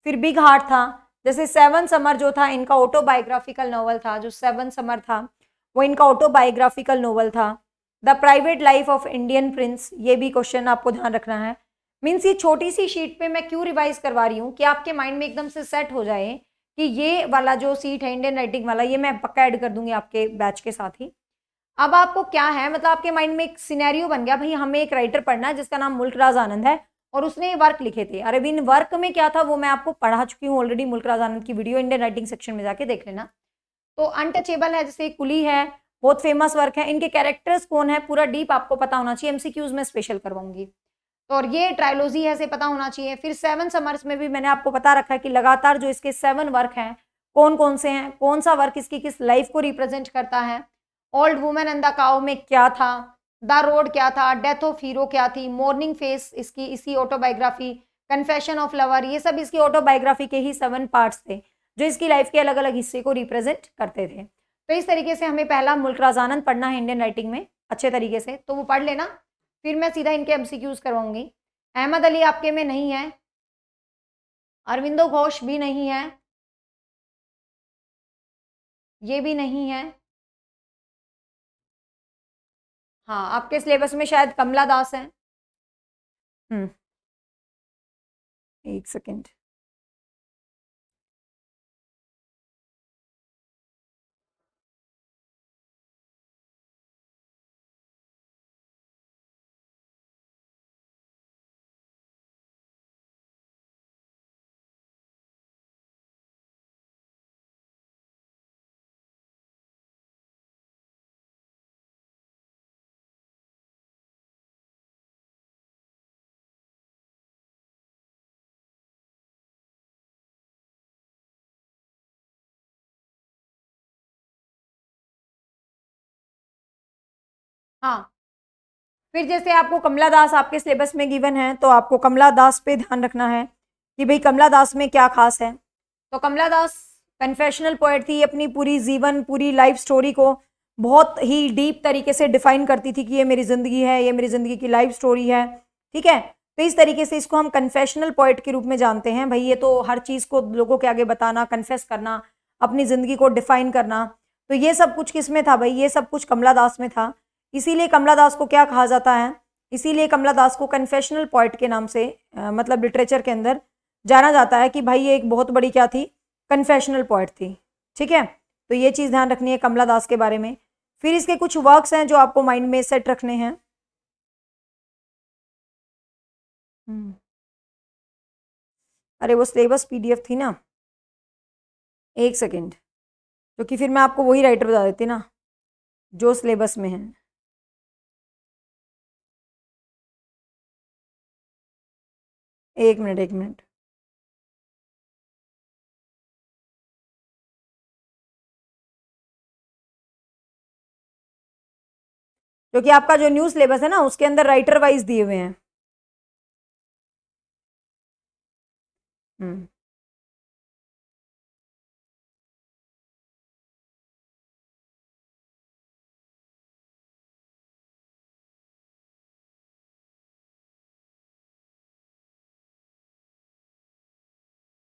[SPEAKER 2] फिर बिग हार्ट था जैसे सेवन समर जो था इनका ऑटोबायोग्राफिकल नॉवल था जो सेवन समर था वो इनका ऑटोबायोग्राफिकल नॉवल था the private life of Indian prince ये भी क्वेश्चन आपको ध्यान रखना है मीन्स ये छोटी सी शीट पे मैं क्यों रिवाइज करवा रही हूँ कि आपके माइंड में एकदम से सेट हो जाए कि ये वाला जो सीट है इंडियन राइटिंग वाला ये मैं पक्का ऐड कर दूंगी आपके बैच के साथ ही अब आपको क्या है मतलब आपके माइंड में एक सिनेरियो बन गया भाई हमें एक राइटर पढ़ना है जिसका नाम मुल्कराज आनंद है और उसने वर्क लिखे थे इन वर्क में क्या था वो मैं आपको पढ़ा चुकी हूँ ऑलरेडी मुल्कराज आनंद की वीडियो इंडियन राइटिंग सेक्शन में जाके देख लेना तो अनटचेबल है जैसे कुली है बहुत फेमस वर्क है इनके कैरेक्टर्स कौन है पूरा डीप आपको पता होना चाहिए एमसीक्यूज में स्पेशल करवाऊंगी तो और ये ट्रायलॉजी है से पता होना चाहिए फिर सेवन समर्स में भी मैंने आपको पता रखा है कि लगातार जो इसके सेवन वर्क हैं कौन कौन से हैं कौन सा वर्क इसकी किस लाइफ को रिप्रेजेंट करता है old women and the cow में क्या था द रोड क्या था डेथ ऑफ हीरो क्या थी मॉर्निंग फेस इसकी इसी ऑटोबायोग्राफी कन्फेशन ऑफ लवर ये सब इसकी ऑटोबायोग्राफी के ही सेवन पार्ट्स थे जो इसकी लाइफ के अलग अलग हिस्से को रिप्रेजेंट करते थे तो इस तरीके से हमें पहला मुल्क आनंद पढ़ना है इंडियन राइटिंग में अच्छे तरीके से तो वो पढ़ लेना फिर मैं सीधा इनके एम करवाऊंगी
[SPEAKER 1] अहमद अली आपके में नहीं है अरविंदो घोष भी नहीं है ये भी नहीं है हाँ आपके सिलेबस में शायद कमला दास हैं हम्म। एक सेकेंड हाँ फिर जैसे आपको कमला दास आपके सिलेबस में गिवन है तो
[SPEAKER 2] आपको कमला दास पे ध्यान रखना है कि भाई कमला दास में क्या खास है तो कमला दास कन्फेशनल पोइट थी अपनी पूरी जीवन पूरी लाइफ स्टोरी को बहुत ही डीप तरीके से डिफाइन करती थी कि ये मेरी ज़िंदगी है ये मेरी ज़िंदगी की लाइफ स्टोरी है ठीक है तो इस तरीके से इसको हम कन्फेशनल पोइट के रूप में जानते हैं भाई ये तो हर चीज़ को लोगों के आगे बताना कन्फेस करना अपनी ज़िंदगी को डिफाइन करना तो ये सब कुछ किस में था भाई ये सब कुछ कमला दास में था इसीलिए कमला दास को क्या कहा जाता है इसीलिए कमला दास को कन्फेशनल पॉइंट के नाम से आ, मतलब लिटरेचर के अंदर जाना जाता है कि भाई ये एक बहुत बड़ी क्या थी कन्फेशनल पॉइट थी ठीक है तो ये चीज़ ध्यान रखनी है कमला दास के बारे में फिर इसके कुछ
[SPEAKER 1] वर्क्स हैं जो आपको माइंड में सेट रखने हैं हम्म। अरे वो सिलेबस पीडीएफ थी ना एक सेकेंड क्योंकि तो फिर मैं आपको वही राइटर बता देती ना जो सिलेबस में है एक मिनट एक मिनट क्योंकि आपका जो न्यूज सिलेबस है ना उसके अंदर राइटर वाइज दिए हुए हैं हम्म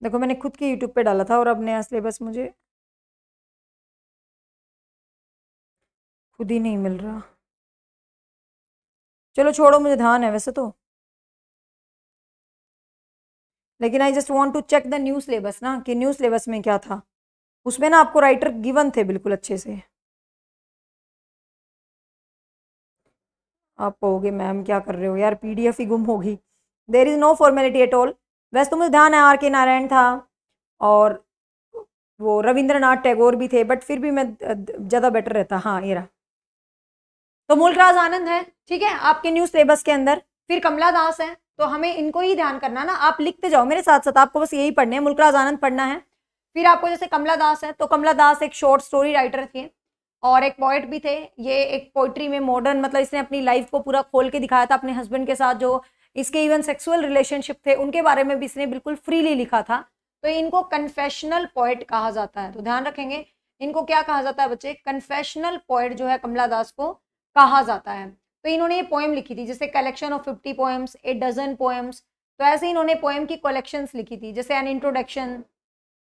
[SPEAKER 1] देखो मैंने खुद के यूट्यूब पे डाला था और अब नया सिलेबस मुझे खुद ही नहीं मिल रहा चलो छोड़ो मुझे ध्यान है वैसे तो लेकिन I just want to check the new syllabus ना कि न्यू सिलेबस में क्या था उसमें ना आपको राइटर गिवन थे बिल्कुल अच्छे से आप कहोगे मैम क्या कर रहे हो यार पीडीएफ ही गुम होगी
[SPEAKER 2] there is no formality at all वैसे तो मुझे ध्यान है आर के नारायण था और वो रविंद्रनाथ टैगोर भी थे बट फिर भी मैं ज़्यादा बेटर रहता हाँ ये रहा तो मूलराज आनंद है ठीक है आपके न्यू सिलेबस के अंदर फिर कमला दास है तो हमें इनको ही ध्यान करना ना आप लिखते जाओ मेरे साथ साथ आपको बस यही पढ़ने हैं मुल्कराज आनंद पढ़ना है फिर आपको जैसे कमला दास है तो कमला दास एक शॉर्ट स्टोरी राइटर थे और एक पोइट भी थे ये एक पोइट्री में मॉडर्न मतलब इसने अपनी लाइफ को पूरा खोल के दिखाया था अपने हस्बैंड के साथ जो इसके इवन सेक्सुअल रिलेशनशिप थे उनके बारे में भी इसने बिल्कुल फ्रीली लिखा था तो इनको कन्फेशनल पॉइट कहा जाता है तो ध्यान रखेंगे इनको क्या कहा जाता है बच्चे कन्फेशनल पॉइट जो है कमला दास को कहा जाता है तो इन्होंने ये पोएम लिखी थी जैसे collection of fifty poems a dozen poems तो ऐसे इन्होंने पोएम की कलेक्शन लिखी थी जैसे एन इंट्रोडक्शन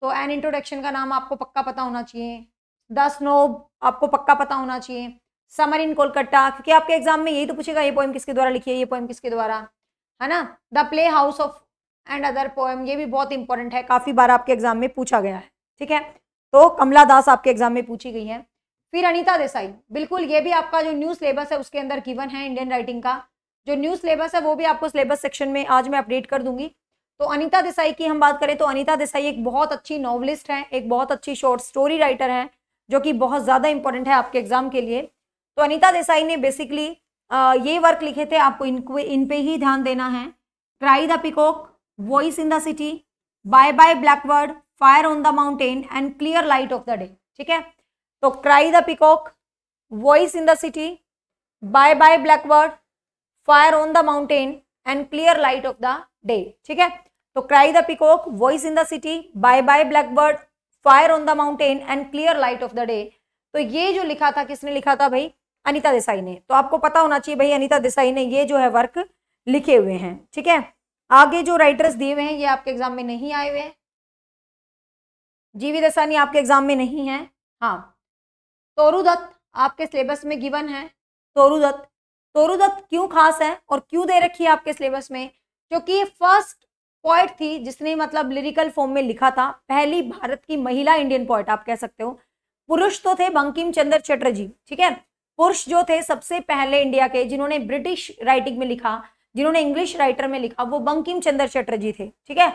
[SPEAKER 2] तो एन इंट्रोडक्शन का नाम आपको पक्का पता होना चाहिए द स्नोब आपको पक्का पता होना चाहिए समर इन कोलकाता क्योंकि आपके एग्जाम में यही तो पूछेगा ये पोएम किसके द्वारा लिखी है ये पोएम किसके द्वारा है ना the play house of and other poem ये भी बहुत इंपॉर्टेंट है काफ़ी बार आपके एग्जाम में पूछा गया है ठीक है तो कमला दास आपके एग्जाम में पूछी गई है फिर अनिता देसाई बिल्कुल ये भी आपका जो न्यू सिलेबस है उसके अंदर गिवन है इंडियन राइटिंग का जो न्यू सिलेबस है वो भी आपको सिलेबस सेक्शन में आज मैं अपडेट कर दूंगी तो अनिता देसाई की हम बात करें तो अनिता देसाई एक बहुत अच्छी नॉवलिस्ट है एक बहुत अच्छी शॉर्ट स्टोरी राइटर है जो कि बहुत ज़्यादा इंपॉर्टेंट है आपके एग्जाम के लिए तो अनिता देसाई ने बेसिकली ये वर्क लिखे थे आपको इनको इन पे ही ध्यान देना है cry the peacock voice in the city bye bye blackbird fire on the mountain and clear light of the day ठीक है तो cry the peacock voice in the city bye bye blackbird fire on the mountain and clear light of the day ठीक है तो cry the peacock voice in the city bye bye blackbird fire on the mountain and clear light of the day तो ये जो लिखा था किसने लिखा था भाई अनिता देसाई ने तो आपको पता होना चाहिए भाई अनिता देसाई ने ये जो है वर्क लिखे हुए हैं ठीक है आगे जो राइटर्स दिए हुए हैं ये आपके एग्जाम में नहीं आए हुए जीवी देसानी आपके एग्जाम में नहीं है हाँ तोरु दत्त आपके सिलेबस में गिवन है तोरु दत्त तोरु दत्त क्यों खास है और क्यों दे रखी है आपके सिलेबस में क्योंकि ये फर्स्ट पॉइट थी जिसने मतलब लिरिकल फॉर्म में लिखा था पहली भारत की महिला इंडियन पॉइट आप कह सकते हो पुरुष तो थे बंकिम चंद्र चटर्जी ठीक है पुरुष जो थे सबसे पहले इंडिया के जिन्होंने ब्रिटिश राइटिंग में लिखा जिन्होंने इंग्लिश राइटर में लिखा वो बंकिम चंद्र चटर्जी थे ठीक है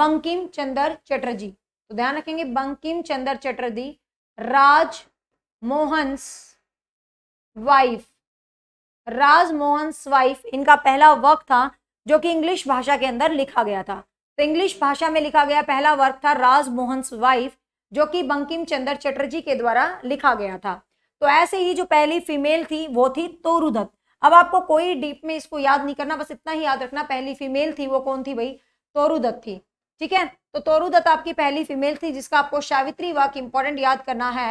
[SPEAKER 2] बंकिम चंद्र चटर्जी तो ध्यान रखेंगे बंकिम चंद्र चटर्जी राज मोहन्स वाइफ राज मोहन्स वाइफ इनका पहला वर्क था जो कि इंग्लिश भाषा के अंदर लिखा गया था तो इंग्लिश भाषा में लिखा गया पहला वर्क था राज मोहन्स वाइफ जो कि बंकिम चंद्र चटर्जी के द्वारा लिखा गया था तो ऐसे ही जो पहली फीमेल थी वो थी तोरुदत्त अब आपको कोई डीप में इसको याद नहीं करना बस इतना ही याद रखना पहली फीमेल थी वो कौन थी भाई तोरुदत्त थी ठीक है तो तोरुदत्त आपकी पहली फीमेल थी जिसका आपको सावित्री वाक इंपॉर्टेंट याद करना है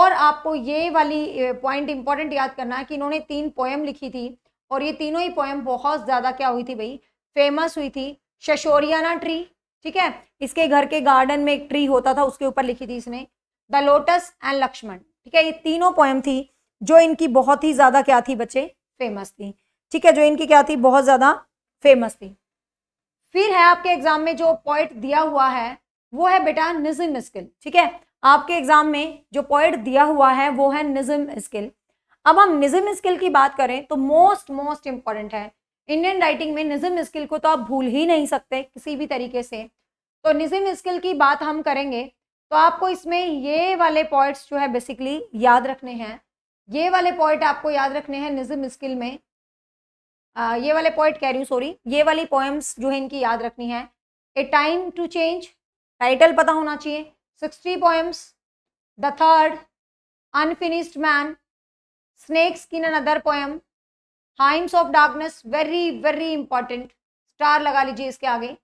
[SPEAKER 2] और आपको ये वाली पॉइंट इंपॉर्टेंट याद करना है कि इन्होंने तीन पोएम लिखी थी और ये तीनों ही पोएम बहुत ज़्यादा क्या हुई थी भाई फेमस हुई थी शशोरियाना ट्री ठीक है इसके घर के गार्डन में एक ट्री होता था उसके ऊपर लिखी थी इसने द लोटस एंड लक्ष्मण ठीक है ये तीनों पोएम थी जो इनकी बहुत ही ज़्यादा क्या थी बच्चे फेमस थी ठीक है जो इनकी क्या थी बहुत ज़्यादा फेमस थी फिर है आपके एग्जाम में जो पॉइंट दिया हुआ है वो है बेटा निज़म स्किल ठीक है आपके एग्जाम में जो पॉइंट दिया हुआ है वो है निज़म स्किल अब हम निज़म स्किल की बात करें तो मोस्ट मोस्ट इम्पॉर्टेंट है इंडियन राइटिंग में निज़म स्किल को तो आप भूल ही नहीं सकते किसी भी तरीके से तो निज़म स्किल की बात हम करेंगे तो आपको इसमें ये वाले पॉइंट्स जो है बेसिकली याद रखने हैं ये वाले पॉइंट आपको याद रखने हैं निज़म स्किल में आ, ये वाले पॉइंट कह रही हूँ सॉरी ये वाली पोएम्स जो है इनकी याद रखनी है a time to change title पता होना चाहिए sixty poems the third unfinished man snakeskin and other poem hymns of darkness very very important star लगा लीजिए इसके आगे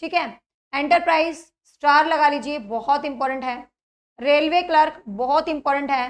[SPEAKER 2] ठीक है एंटरप्राइज स्टार लगा लीजिए बहुत इंपॉर्टेंट है रेलवे क्लर्क बहुत इंपॉर्टेंट है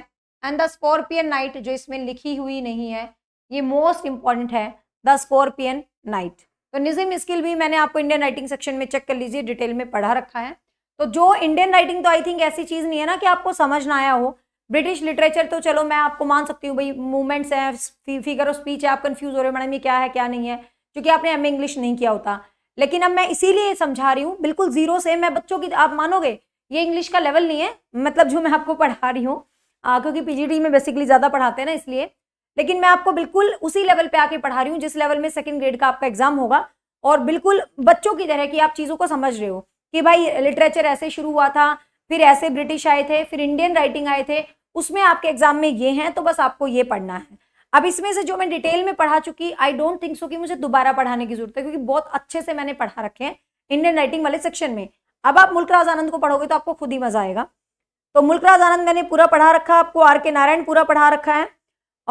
[SPEAKER 2] एंड द स्कॉर्पियन नाइट जो इसमें लिखी हुई नहीं है ये मोस्ट इंपॉर्टेंट है द स्कॉर्पियन नाइट तो निजम स्किल भी मैंने आपको इंडियन राइटिंग सेक्शन में चेक कर लीजिए डिटेल में पढ़ा रखा है तो जो इंडियन राइटिंग तो आई थिंक ऐसी चीज़ नहीं है ना कि आपको समझ ना आया हो ब्रिटिश लिटरेचर तो चलो मैं आपको मान सकती हूँ भाई मूवमेंट्स हैं फिगर ऑफ स्पीच है आप कन्फ्यूज हो रहे हो मैडम ये क्या है क्या नहीं है क्योंकि आपने एम इंग्लिश नहीं किया होता लेकिन अब मैं इसीलिए समझा रही हूँ बिल्कुल जीरो से मैं बच्चों की आप मानोगे ये इंग्लिश का लेवल नहीं है मतलब जो मैं आपको पढ़ा रही हूँ क्योंकि पीजीडी में बेसिकली ज़्यादा पढ़ाते हैं ना इसलिए लेकिन मैं आपको बिल्कुल उसी लेवल पे आके पढ़ा रही हूँ जिस लेवल में सेकंड ग्रेड का आपका एग्जाम होगा और बिल्कुल बच्चों की तरह की आप चीज़ों को समझ रहे हो कि भाई लिटरेचर ऐसे शुरू हुआ था फिर ऐसे ब्रिटिश आए थे फिर इंडियन राइटिंग आए थे उसमें आपके एग्जाम में ये हैं तो बस आपको ये पढ़ना है अब इसमें से जो मैं डिटेल में पढ़ा चुकी आई डोंट थिंक सो कि मुझे दोबारा पढ़ाने की जरूरत है क्योंकि बहुत अच्छे से मैंने पढ़ा रखे हैं इंडियन राइटिंग वाले सेक्शन में अब आप मुल्कराज आनंद को पढ़ोगे तो आपको खुद ही मजा आएगा तो मुल्कराज आनंद मैंने पूरा पढ़ा रखा आपको आर के नारायण पूरा पढ़ा रखा है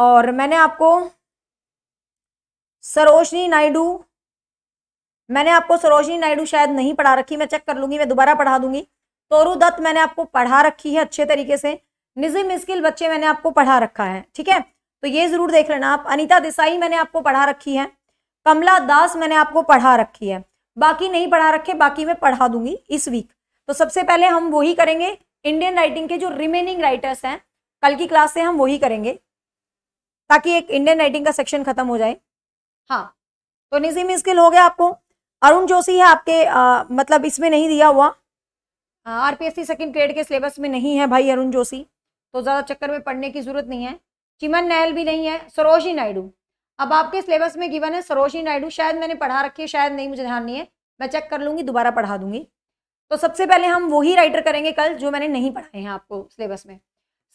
[SPEAKER 2] और मैंने आपको सरोजनी नायडू मैंने आपको सरोजनी नायडू शायद नहीं पढ़ा रखी मैं चेक कर लूंगी मैं दोबारा पढ़ा दूंगी तोरू दत्त मैंने आपको पढ़ा रखी है अच्छे तरीके से निजी मिस्किल बच्चे मैंने आपको पढ़ा रखा है ठीक है तो ये जरूर देख लेना आप अनिता देसाई मैंने आपको पढ़ा रखी है कमला दास मैंने आपको पढ़ा रखी है बाकी नहीं पढ़ा रखे बाकी मैं पढ़ा दूंगी इस वीक तो सबसे पहले हम वही करेंगे इंडियन राइटिंग के जो रिमेनिंग राइटर्स हैं कल की क्लास से हम वही करेंगे ताकि एक इंडियन राइटिंग का सेक्शन खत्म हो जाए हाँ तो निजी स्किल हो गया आपको अरुण जोशी है आपके आ, मतलब इसमें नहीं दिया हुआ आरपीएससी सेकंड ग्रेड के सिलेबस में नहीं है भाई अरुण जोशी तो ज़्यादा चक्कर में पढ़ने की ज़रूरत नहीं है चिमन नहल भी नहीं है सरोजी नायडू अब आपके सिलेबस में गिवन है सरोजी नायडू शायद मैंने पढ़ा रखी है शायद नहीं मुझे ध्यान नहीं है मैं चेक कर लूँगी दोबारा पढ़ा दूंगी तो सबसे पहले हम वही राइटर करेंगे कल जो मैंने नहीं पढ़ाए हैं आपको सिलेबस में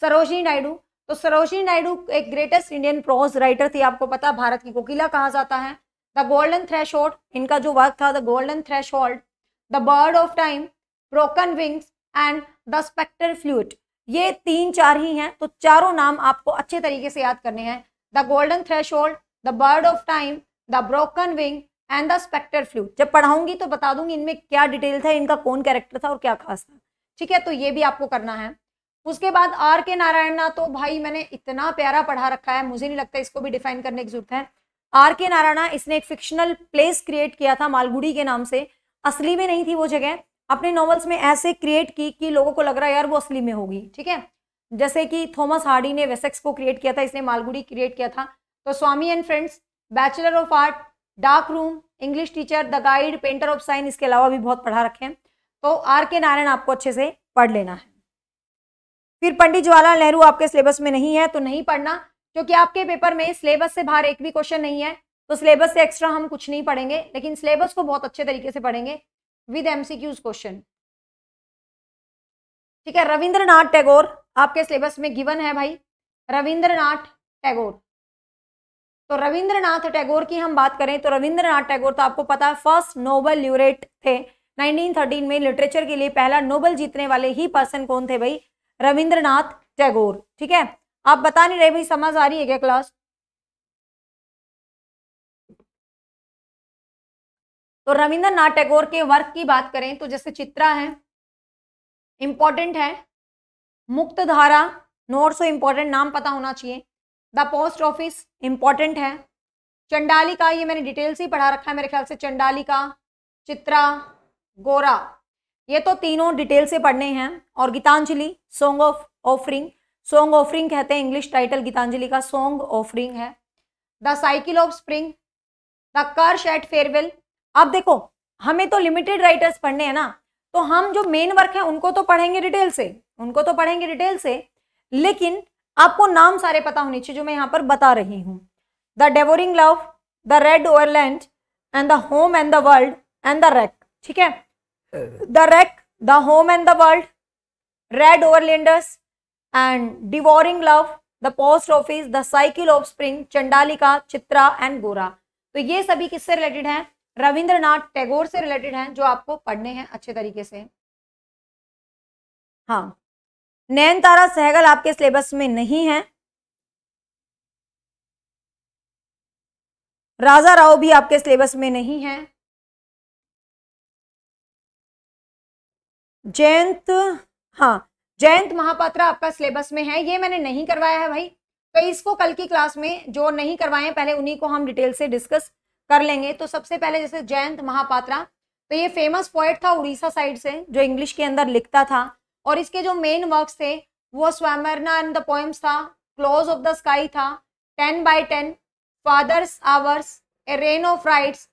[SPEAKER 2] सरोजी नायडू तो सरोजी नायडू एक ग्रेटेस्ट इंडियन प्रोज राइटर थी आपको पता भारत की कोकिला कहा जाता है द गोल्डन थ्रेश इनका जो वर्क था the golden threshold the bird of time broken wings and the sceptred flute ये तीन चार ही हैं तो चारों नाम आपको अच्छे तरीके से याद करने हैं the golden threshold the bird of time the broken wing and the sceptred flute जब पढ़ाऊंगी तो बता दूंगी इनमें क्या डिटेल था इनका कौन कैरेक्टर था और क्या खास था ठीक है तो ये भी आपको करना है उसके बाद आर के नारायण ना तो भाई मैंने इतना प्यारा पढ़ा रखा है मुझे नहीं लगता इसको भी डिफाइन करने की जरूरत है आर के नारायणा इसने एक फिक्शनल प्लेस क्रिएट किया था मालगुड़ी के नाम से असली में नहीं थी वो जगह अपने नॉवेल्स में ऐसे क्रिएट की कि लोगों को लग रहा है यार वो असली में होगी ठीक है जैसे कि थॉमस हार्डी ने वेसेक्स को क्रिएट किया था इसने मालगुड़ी क्रिएट किया था तो Swami and friends bachelor of art dark room English teacher the guide painter of sign इसके अलावा भी बहुत पढ़ा रखे हैं तो आर के नारायण आपको अच्छे से पढ़ लेना है फिर पंडित जवाहरलाल नेहरू आपके सिलेबस में नहीं है तो नहीं पढ़ना क्योंकि आपके पेपर में सिलेबस से बाहर एक भी क्वेश्चन नहीं है तो सिलेबस से एक्स्ट्रा हम कुछ नहीं पढ़ेंगे लेकिन सिलेबस को बहुत अच्छे तरीके से पढ़ेंगे विद एमसीक्यूज क्वेश्चन ठीक है रविंद्रनाथ टैगोर आपके सिलेबस में गिवन है भाई रविंद्रनाथ टैगोर तो रविंद्रनाथ टैगोर की हम बात करें तो रविंद्रनाथ टैगोर तो आपको पता है फर्स्ट नोबल ल्यूरेट थे 1913 में लिटरेचर के लिए पहला नोबल जीतने वाले
[SPEAKER 1] ही पर्सन कौन थे भाई रविंद्रनाथ टैगोर ठीक है आप बता नहीं रहे भाई समझ आ रही है क्या क्लास तो रविंद्रनाथ टैगोर के वर्क की बात करें तो जैसे चित्रा है
[SPEAKER 2] इंपॉर्टेंट है मुक्त धारा नोट सो इंपॉर्टेंट नाम पता होना चाहिए द पोस्ट ऑफिस इम्पॉर्टेंट है चंडाली का ये मैंने डिटेल से ही पढ़ा रखा है मेरे ख्याल से चंडाली का चित्रा गोरा ये तो तीनों डिटेल से पढ़ने हैं और Gitanjali song of offering song offering कहते हैं इंग्लिश टाइटल गीतांजलि का सॉन्ग ऑफरिंग है the cycle of spring the curse at farewell अब देखो हमें तो लिमिटेड राइटर्स पढ़ने हैं ना तो हम जो मेन वर्क है उनको तो पढ़ेंगे डिटेल से उनको तो पढ़ेंगे डिटेल से लेकिन आपको नाम सारे पता होने चाहिए जो मैं यहाँ पर बता रही हूँ the devouring love the red overland and the home and the world and the wreck ठीक है the wreck the home and the world red overlanders and devouring love the post office the cycle of spring Chandalika Chitra and Gora तो ये सभी किससे related हैं रविंद्रनाथ टैगोर से related हैं जो आपको पढ़ने हैं अच्छे तरीके से
[SPEAKER 1] हाँ नैन तारा सहगल आपके सिलेबस में नहीं है राजा राव भी आपके सिलेबस में नहीं है जयंत हाँ जयंत महापात्रा आपका सिलेबस में है ये मैंने नहीं करवाया है भाई तो इसको
[SPEAKER 2] कल की क्लास में जो नहीं करवाए पहले उन्हीं को हम डिटेल से डिस्कस कर लेंगे तो सबसे पहले जैसे जयंत महापात्रा तो ये फेमस पोएट था उड़ीसा साइड से जो इंग्लिश के अंदर लिखता था और इसके जो मेन वर्क्स थे वो स्वामरना एंड द पोएम्स था क्लोज ऑफ द स्काई था ten by ten fathers hours a rain of rites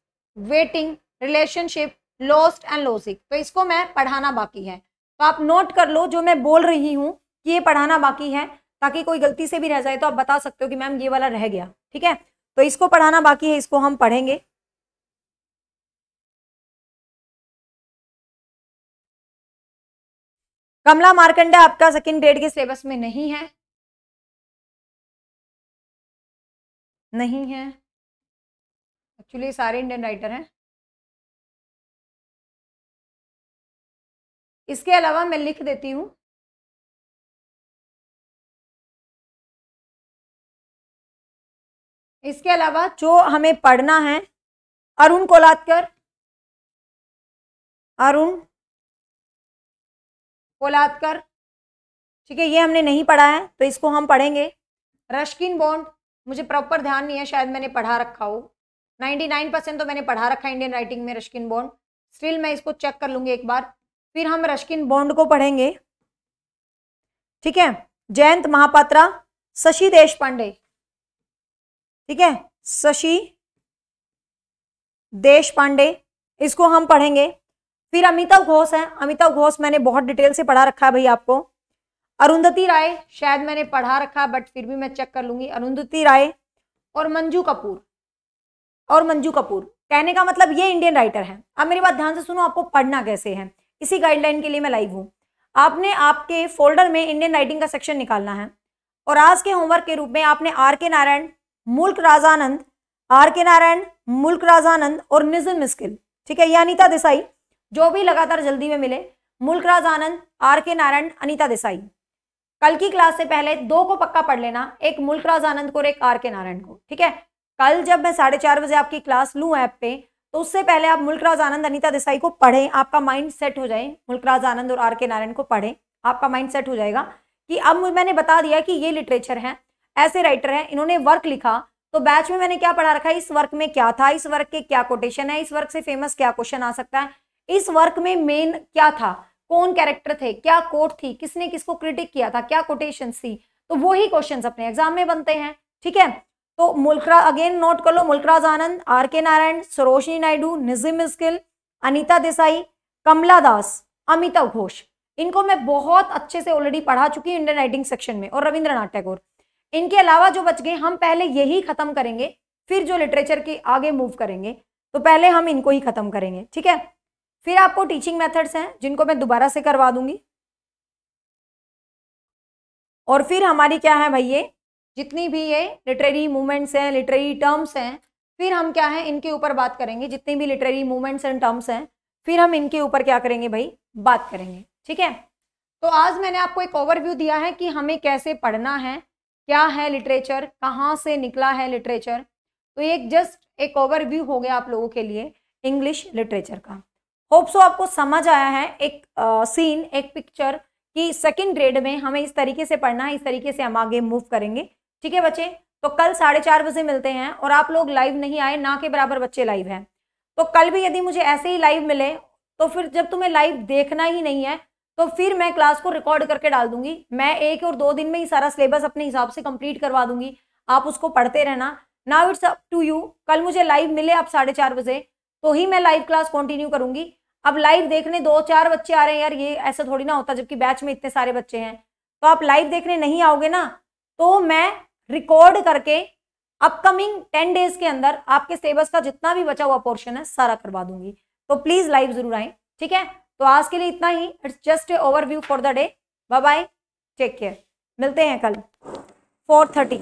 [SPEAKER 2] waiting relationship lost and लॉसिक तो इसको मैं पढ़ाना बाकी है तो आप नोट कर लो जो मैं बोल रही हूँ कि ये पढ़ाना बाकी है ताकि कोई गलती से भी रह जाए तो आप बता सकते हो
[SPEAKER 1] कि मैम ये वाला रह गया ठीक है तो इसको पढ़ाना बाकी है इसको हम पढ़ेंगे कमला मार्कंडा आपका सेकेंड ग्रेड के सिलेबस में नहीं है नहीं है एक्चुअली सारे इंडियन राइटर हैं इसके अलावा मैं लिख देती हूँ इसके अलावा जो हमें पढ़ना है अरुण कोलादकर अरुण कोलादकर ठीक है ये हमने नहीं पढ़ा है तो इसको हम पढ़ेंगे रश्किन
[SPEAKER 2] बॉन्ड मुझे प्रॉपर ध्यान नहीं है शायद मैंने पढ़ा रखा हो 99 परसेंट तो मैंने पढ़ा रखा है इंडियन राइटिंग में रश्किन बॉन्ड स्टिल मैं इसको चेक कर लूँगी एक बार फिर हम रश्किन बॉन्ड को पढ़ेंगे ठीक है जयंत महापात्रा शशि देश पांडे ठीक है शशि देश पांडे इसको हम पढ़ेंगे फिर अमिताभ घोष है अमिताभ घोष मैंने बहुत डिटेल से पढ़ा रखा है भाई आपको अरुंधति राय शायद मैंने पढ़ा रखा बट फिर भी मैं चेक कर लूंगी अरुंधति राय और मंजू कपूर और मंजू कपूर कहने का मतलब ये इंडियन राइटर है अब मेरी बात ध्यान से सुनो आपको पढ़ना कैसे है इसी गाइडलाइन के लिए मैं लाइव हूँ आपने आपके फोल्डर में इंडियन राइटिंग का सेक्शन निकालना है और आज के होमवर्क के रूप में आपने आर के नारायण मुल्क राजानंद आर के नारायण मुल्क राजानंद और निजम मिस्किल ठीक है ये अनिता देसाई जो भी लगातार जल्दी में मिले मुल्क राजानंद आर के नारायण अनिता देसाई कल की क्लास से पहले दो को पक्का पढ़ लेना एक मुल्क राजानंद को और एक आर के नारायण को ठीक है कल जब मैं साढ़े चार बजे आपकी क्लास लू ऐप पे तो उससे पहले आप मुल्क राज आनंद अनिता देसाई को पढ़ें आपका माइंड सेट हो जाए मुल्क राज आनंद और आर के नारायण को पढ़ें आपका माइंड सेट हो जाएगा कि अब मैंने बता दिया कि ये लिटरेचर है ऐसे राइटर हैं इन्होंने वर्क लिखा तो बैच में मैंने क्या पढ़ा रखा है इस वर्क में क्या था इस वर्क के क्या कोटेशन है इस वर्क से फेमस क्या क्वेश्चन आ सकता है इस वर्क में मेन क्या था कौन कैरेक्टर थे क्या कोट थी किसने किसको क्रिटिक किया था क्या कोटेशन थी तो वो ही क्वेश्चन अपने एग्जाम में बनते हैं ठीक है तो मुल्कराज अगेन नोट कर लो मुल्कराज आनंद आर के नारायण सरोजनी नायडू निजिम मिस्किल अनिता देसाई कमला दास अमिताभ घोष इनको मैं बहुत अच्छे से ऑलरेडी पढ़ा चुकी हूँ इंडियन राइटिंग सेक्शन में और रविंद्रनाथ टैगोर इनके अलावा जो बच गए हम पहले यही ख़त्म करेंगे फिर जो लिटरेचर के आगे मूव करेंगे तो पहले हम इनको ही ख़त्म करेंगे ठीक है फिर आपको टीचिंग मेथड्स हैं जिनको मैं दोबारा से करवा दूंगी और फिर हमारी क्या है भाई ये जितनी भी ये लिटरेरी मूवमेंट्स हैं लिटरेरी टर्म्स हैं फिर हम क्या है इनके ऊपर बात करेंगे जितनी भी लिटरेरी मूवमेंट्स एंड टर्म्स हैं फिर हम इनके ऊपर क्या करेंगे भाई बात करेंगे ठीक है तो आज मैंने आपको एक ओवरव्यू दिया है कि हमें कैसे पढ़ना है क्या है लिटरेचर कहाँ से निकला है लिटरेचर तो एक जस्ट एक ओवरव्यू हो गया आप लोगों के लिए इंग्लिश लिटरेचर का होप सो आपको समझ आया है एक सीन uh, एक पिक्चर कि सेकेंड ग्रेड में हमें इस तरीके से पढ़ना है इस तरीके से हम आगे मूव करेंगे ठीक है बच्चे तो कल साढ़े चार बजे मिलते हैं और आप लोग लाइव नहीं आए ना के बराबर बच्चे लाइव हैं तो कल भी यदि मुझे ऐसे ही लाइव मिले तो फिर जब तुम्हें लाइव देखना ही नहीं है तो फिर मैं क्लास को रिकॉर्ड करके डाल दूंगी मैं एक और दो दिन में ही सारा सिलेबस अपने हिसाब से कंप्लीट करवा दूंगी आप उसको पढ़ते रहना now it's up to you कल मुझे लाइव मिले आप साढ़े चार बजे तो ही मैं लाइव क्लास कंटिन्यू करूंगी अब लाइव देखने दो चार बच्चे आ रहे हैं यार ये ऐसा थोड़ी ना होता जबकि बैच में इतने सारे बच्चे हैं तो आप लाइव देखने नहीं आओगे ना तो मैं रिकॉर्ड करके अपकमिंग टेन डेज के अंदर आपके सिलेबस का जितना भी बचा हुआ पोर्शन है सारा करवा दूंगी तो प्लीज लाइव जरूर आए ठीक है तो आज के लिए इतना ही it's just a overview for the
[SPEAKER 1] day bye bye take care मिलते हैं कल फोर थर्टी